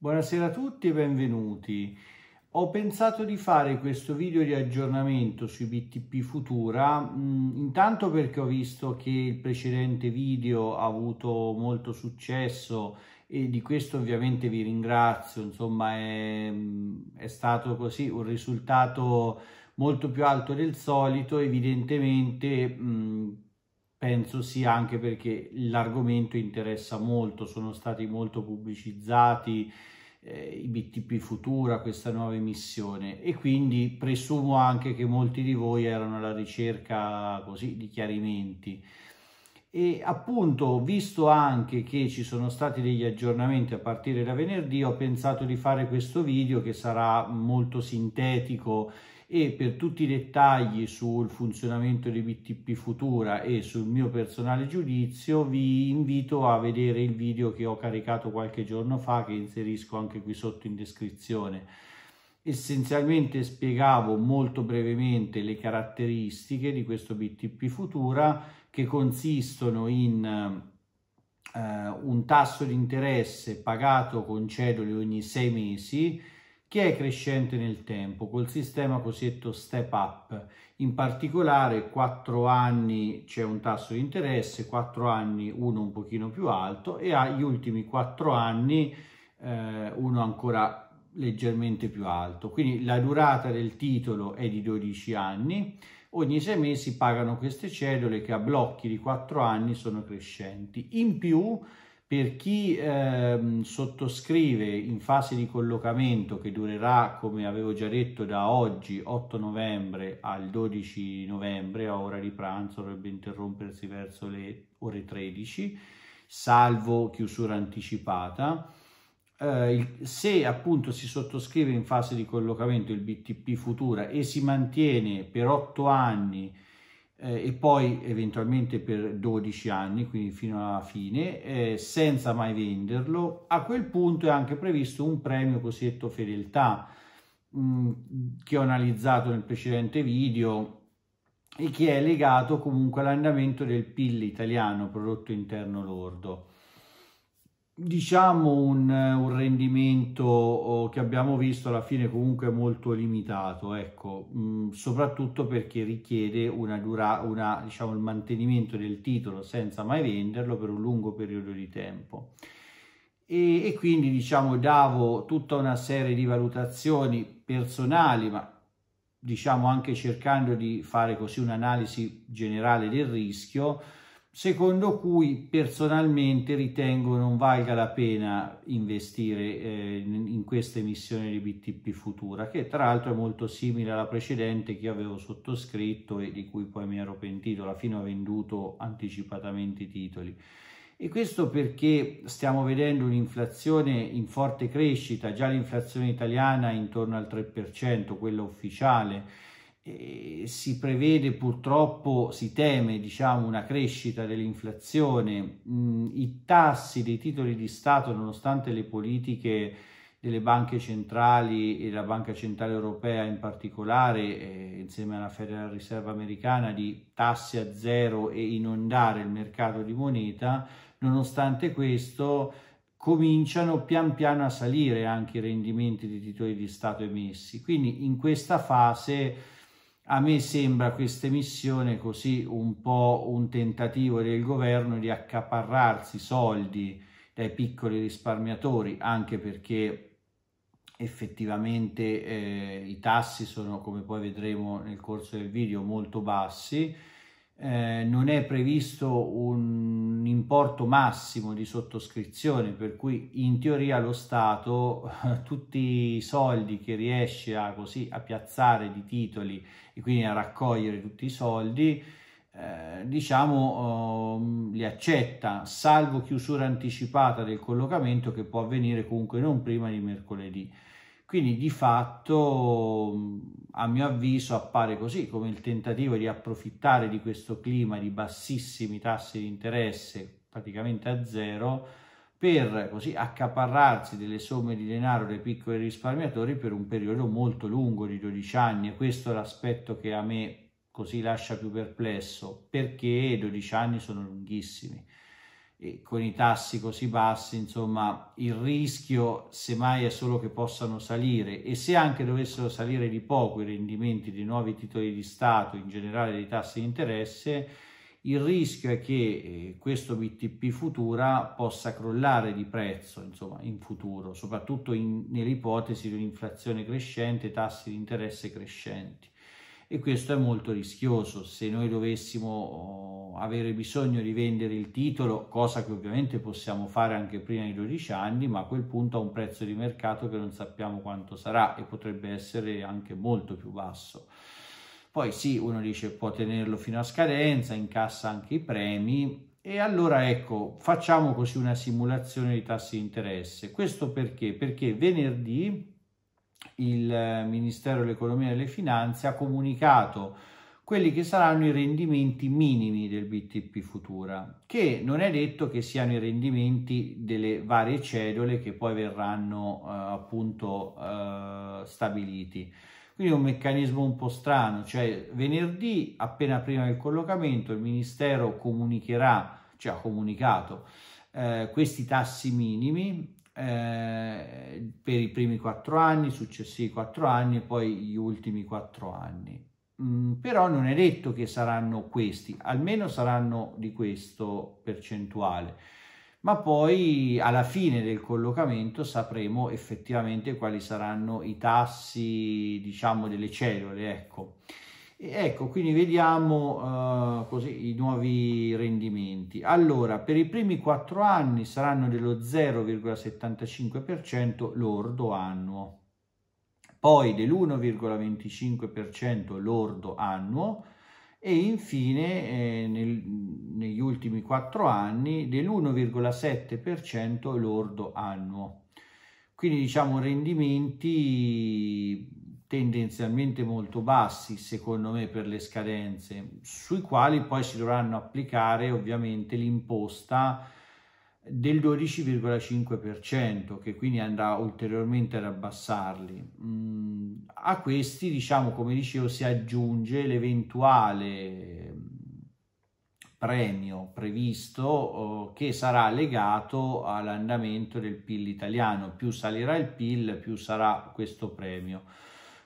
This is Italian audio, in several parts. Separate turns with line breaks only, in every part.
Buonasera a tutti e benvenuti. Ho pensato di fare questo video di aggiornamento sui BTP Futura, mh, mm, intanto perché ho visto che il precedente video ha avuto molto successo e di questo ovviamente vi ringrazio, insomma è, mm, è stato così un risultato molto più alto del solito, evidentemente mh, mm, penso sia anche perché l'argomento interessa molto, sono stati molto pubblicizzati eh, i BTP Futura, questa nuova emissione e quindi presumo anche che molti di voi erano alla ricerca così di chiarimenti e appunto visto anche che ci sono stati degli aggiornamenti a partire da venerdì ho pensato di fare questo video che sarà molto sintetico e per tutti i dettagli sul funzionamento di BTP Futura e sul mio personale giudizio vi invito a vedere il video che ho caricato qualche giorno fa che inserisco anche qui sotto in descrizione. Essenzialmente spiegavo molto brevemente le caratteristiche di questo BTP Futura che consistono in eh, un tasso di interesse pagato con cedole ogni sei mesi che è crescente nel tempo col sistema cosiddetto step up. In particolare 4 anni c'è un tasso di interesse, 4 anni uno un pochino più alto e agli ultimi 4 anni eh, uno ancora leggermente più alto. Quindi la durata del titolo è di 12 anni. Ogni 6 mesi pagano queste cedole che a blocchi di 4 anni sono crescenti. In più per chi ehm, sottoscrive in fase di collocamento che durerà, come avevo già detto, da oggi 8 novembre al 12 novembre a ora di pranzo, dovrebbe interrompersi verso le ore 13, salvo chiusura anticipata. Eh, se appunto si sottoscrive in fase di collocamento il BTP Futura e si mantiene per 8 anni eh, e poi eventualmente per 12 anni, quindi fino alla fine, eh, senza mai venderlo. A quel punto è anche previsto un premio cosiddetto fedeltà mh, mm, che ho analizzato nel precedente video e che è legato comunque all'andamento del PIL italiano, prodotto interno lordo diciamo un, un, rendimento oh, che abbiamo visto alla fine comunque molto limitato ecco mm, soprattutto perché richiede una dura una diciamo il mantenimento del titolo senza mai venderlo per un lungo periodo di tempo e, e quindi diciamo davo tutta una serie di valutazioni personali ma diciamo anche cercando di fare così un'analisi generale del rischio secondo cui personalmente ritengo non valga la pena investire eh, in questa emissione di BTP futura, che tra l'altro è molto simile alla precedente che io avevo sottoscritto e di cui poi mi ero pentito, alla fine ho venduto anticipatamente i titoli. E questo perché stiamo vedendo un'inflazione in forte crescita, già l'inflazione italiana è intorno al 3%, quella ufficiale, eh, si prevede purtroppo, si teme diciamo, una crescita dell'inflazione, mm, i tassi dei titoli di Stato, nonostante le politiche delle banche centrali e la Banca Centrale Europea in particolare, eh, insieme alla Federal Reserve Americana, di tassi a zero e inondare il mercato di moneta, nonostante questo cominciano pian piano a salire anche i rendimenti dei titoli di Stato emessi. Quindi in questa fase a me sembra questa emissione così un po' un tentativo del governo di accaparrarsi soldi dai piccoli risparmiatori, anche perché effettivamente eh, i tassi sono, come poi vedremo nel corso del video, molto bassi eh, non è previsto un importo massimo di sottoscrizione, per cui in teoria lo Stato tutti i soldi che riesce a, così, a piazzare di titoli e quindi a raccogliere tutti i soldi, eh, diciamo ehm, li accetta, salvo chiusura anticipata del collocamento che può avvenire comunque non prima di mercoledì. Quindi di fatto, a mio avviso, appare così come il tentativo di approfittare di questo clima di bassissimi tassi di interesse, praticamente a zero, per così accaparrarsi delle somme di denaro dei piccoli risparmiatori per un periodo molto lungo di 12 anni e questo è l'aspetto che a me così lascia più perplesso perché 12 anni sono lunghissimi e con i tassi così bassi, insomma, il rischio semmai è solo che possano salire e se anche dovessero salire di poco i rendimenti dei nuovi titoli di Stato, in generale dei tassi di interesse, il rischio è che eh, questo BTP futura possa crollare di prezzo, insomma, in futuro, soprattutto in, nell'ipotesi di un'inflazione crescente, tassi di interesse crescenti. E questo è molto rischioso. Se noi dovessimo oh, avere bisogno di vendere il titolo, cosa che ovviamente possiamo fare anche prima di 12 anni, ma a quel punto a un prezzo di mercato che non sappiamo quanto sarà e potrebbe essere anche molto più basso. Poi sì, uno dice può tenerlo fino a scadenza, incassa anche i premi, e allora ecco, facciamo così una simulazione di tassi di interesse. Questo perché? Perché venerdì il Ministero dell'Economia e delle Finanze ha comunicato quelli che saranno i rendimenti minimi del BTP Futura, che non è detto che siano i rendimenti delle varie cedole che poi verranno eh, appunto eh, stabiliti. Quindi è un meccanismo un po' strano, cioè venerdì appena prima del collocamento il Ministero comunicherà, cioè ha comunicato, eh, questi tassi minimi eh, per i primi quattro anni, i successivi quattro anni e poi gli ultimi quattro anni mh, mm, però non è detto che saranno questi, almeno saranno di questo percentuale, ma poi alla fine del collocamento sapremo effettivamente quali saranno i tassi, diciamo, delle cellule, ecco. E ecco, quindi vediamo uh, così, i nuovi rendimenti. Allora, per i primi 4 anni saranno dello 0,75% lordo annuo poi dell'1,25% lordo annuo e infine eh, nel, negli ultimi quattro anni dell'1,7% lordo annuo. Quindi diciamo rendimenti tendenzialmente molto bassi secondo me per le scadenze sui quali poi si dovranno applicare ovviamente l'imposta del 12,5% che quindi andrà ulteriormente ad abbassarli. Mm, a questi, diciamo, come dicevo, si aggiunge l'eventuale mm, premio previsto oh, che sarà legato all'andamento del PIL italiano. Più salirà il PIL, più sarà questo premio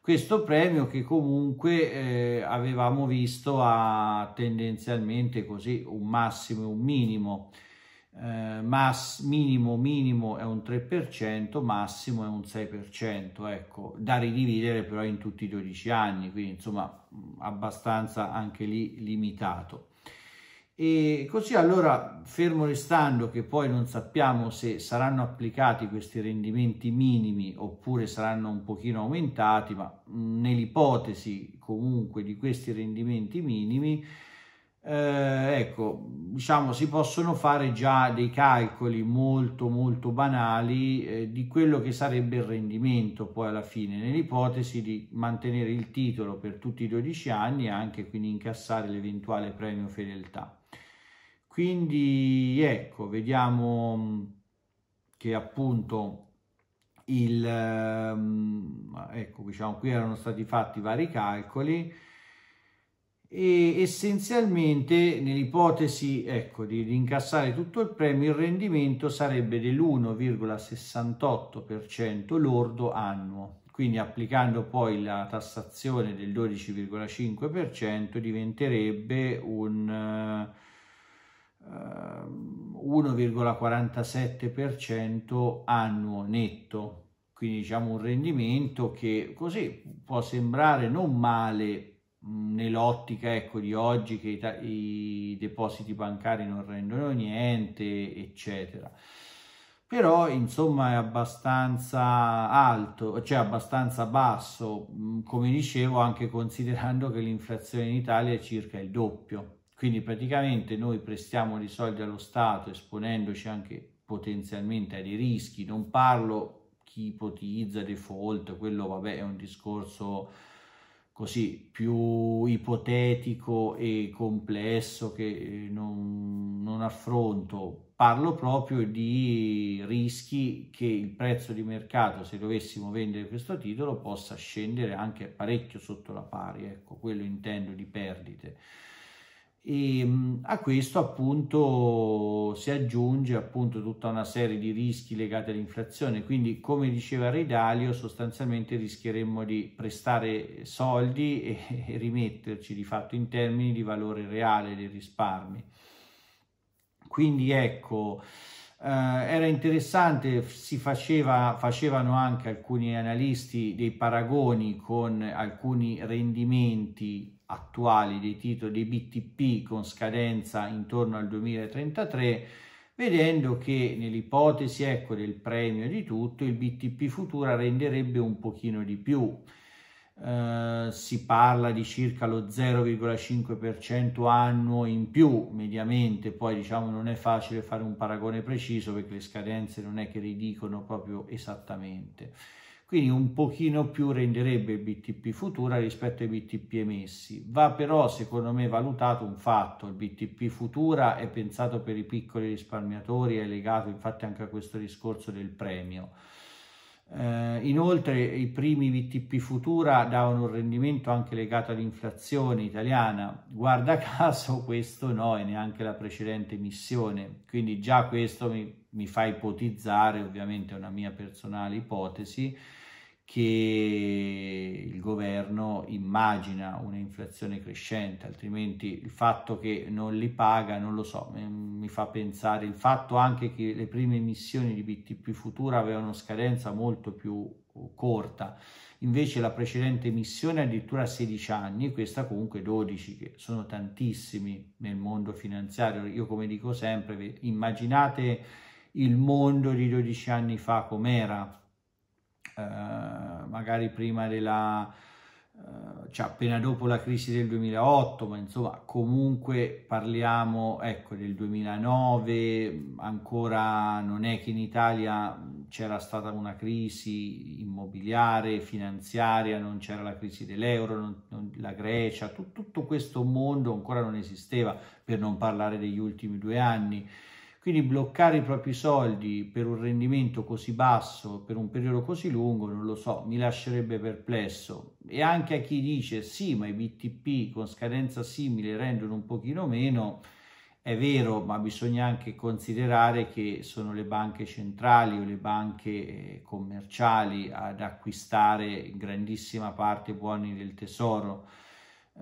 questo premio che comunque eh, avevamo visto a tendenzialmente così un massimo e un minimo eh, mass, minimo minimo è un 3%, massimo è un 6%, ecco, da ridividere però in tutti i 12 anni, quindi insomma abbastanza anche lì limitato. E così allora, fermo restando che poi non sappiamo se saranno applicati questi rendimenti minimi oppure saranno un pochino aumentati, ma nell'ipotesi comunque di questi rendimenti minimi, eh, ecco, diciamo, si possono fare già dei calcoli molto molto banali eh, di quello che sarebbe il rendimento poi alla fine, nell'ipotesi di mantenere il titolo per tutti i 12 anni e anche quindi incassare l'eventuale premio fedeltà. Quindi ecco, vediamo mm, che appunto il, mm, ecco, diciamo, qui erano stati fatti vari calcoli e essenzialmente nell'ipotesi ecco, di, di incassare tutto il premio il rendimento sarebbe dell'1,68% lordo annuo quindi applicando poi la tassazione del 12,5% diventerebbe un uh, eh, 1,47% annuo netto quindi diciamo un rendimento che così può sembrare non male Mm, nell'ottica ecco, di oggi che i, i, depositi bancari non rendono niente, eccetera. Però insomma è abbastanza alto, cioè abbastanza basso, mm, come dicevo, anche considerando che l'inflazione in Italia è circa il doppio. Quindi praticamente noi prestiamo dei soldi allo Stato esponendoci anche potenzialmente a dei rischi. Non parlo chi ipotizza default, quello vabbè è un discorso così più ipotetico e complesso che eh, non, non affronto. Parlo proprio di rischi che il prezzo di mercato, se dovessimo vendere questo titolo, possa scendere anche parecchio sotto la pari. Ecco, quello intendo di perdite. E ehm, a questo appunto si aggiunge appunto tutta una serie di rischi legati all'inflazione, quindi come diceva Ridalio sostanzialmente rischieremmo di prestare soldi e, e rimetterci di fatto in termini di valore reale dei risparmi. Quindi ecco, eh, era interessante, si faceva, facevano anche alcuni analisti dei paragoni con alcuni rendimenti attuali dei titoli dei BTP con scadenza intorno al 2033, vedendo che nell'ipotesi ecco, del premio di tutto il BTP futura renderebbe un pochino di più. Eh, si parla di circa lo 0,5% annuo in più mediamente, poi diciamo non è facile fare un paragone preciso perché le scadenze non è che ridicono proprio esattamente. Quindi un pochino più renderebbe il BTP futura rispetto ai BTP emessi. Va però secondo me valutato un fatto, il BTP futura è pensato per i piccoli risparmiatori, è legato infatti anche a questo discorso del premio eh, inoltre i primi VTP Futura davano un rendimento anche legato all'inflazione italiana, guarda caso questo no e neanche la precedente missione, quindi già questo mi, mi fa ipotizzare, ovviamente è una mia personale ipotesi, che il governo immagina un'inflazione crescente, altrimenti il fatto che non li paga, non lo so, mi fa pensare il fatto anche che le prime emissioni di BTP Futura avevano scadenza molto più uh, corta, invece la precedente emissione addirittura 16 anni, questa comunque 12, che sono tantissimi nel mondo finanziario. Io come dico sempre, immaginate il mondo di 12 anni fa com'era, eh, magari prima della, eh, cioè appena dopo la crisi del 2008, ma insomma comunque parliamo ecco, del 2009, ancora non è che in Italia c'era stata una crisi immobiliare, finanziaria, non c'era la crisi dell'euro, non, non, la Grecia, tu, tutto questo mondo ancora non esisteva, per non parlare degli ultimi due anni. Quindi bloccare i propri soldi per un rendimento così basso, per un periodo così lungo, non lo so, mi lascerebbe perplesso. E anche a chi dice sì, ma i BTP con scadenza simile rendono un pochino meno, è vero, ma bisogna anche considerare che sono le banche centrali o le banche eh, commerciali ad acquistare grandissima parte buoni del tesoro.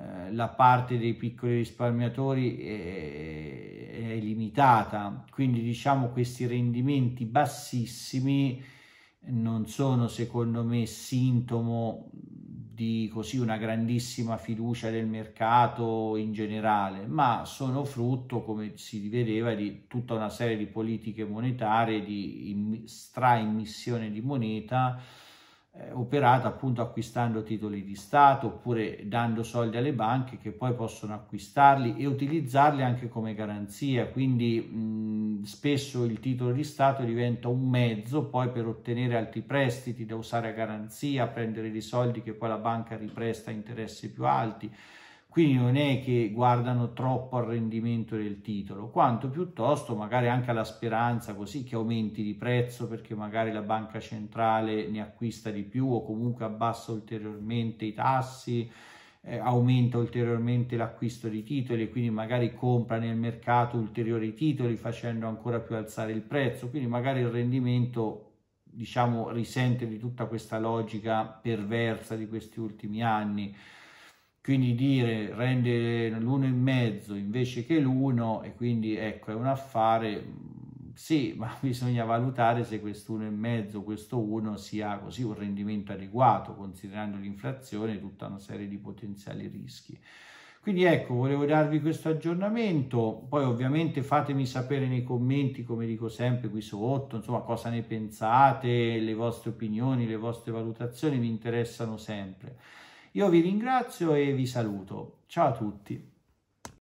Eh, la parte dei piccoli risparmiatori è eh, è limitata, quindi diciamo questi rendimenti bassissimi non sono secondo me sintomo di così una grandissima fiducia del mercato in generale, ma sono frutto, come si vedeva, di tutta una serie di politiche monetarie, di straimmissione di moneta, eh, operata appunto acquistando titoli di Stato oppure dando soldi alle banche che poi possono acquistarli e utilizzarli anche come garanzia. Quindi mh, spesso il titolo di Stato diventa un mezzo poi per ottenere altri prestiti da usare a garanzia, prendere dei soldi che poi la banca ripresta a interessi più alti quindi non è che guardano troppo al rendimento del titolo, quanto piuttosto magari anche alla speranza così che aumenti di prezzo perché magari la banca centrale ne acquista di più o comunque abbassa ulteriormente i tassi, eh, aumenta ulteriormente l'acquisto di titoli e quindi magari compra nel mercato ulteriori titoli facendo ancora più alzare il prezzo, quindi magari il rendimento diciamo risente di tutta questa logica perversa di questi ultimi anni quindi dire rende l'1,5 invece che l'1 e quindi ecco è un affare mm, sì ma bisogna valutare se quest'1,5 questo 1 sia così un rendimento adeguato considerando l'inflazione e tutta una serie di potenziali rischi quindi ecco, volevo darvi questo aggiornamento, poi ovviamente fatemi sapere nei commenti, come dico sempre qui sotto, insomma cosa ne pensate, le vostre opinioni, le vostre valutazioni mi interessano sempre. Io vi ringrazio e vi saluto. Ciao a tutti.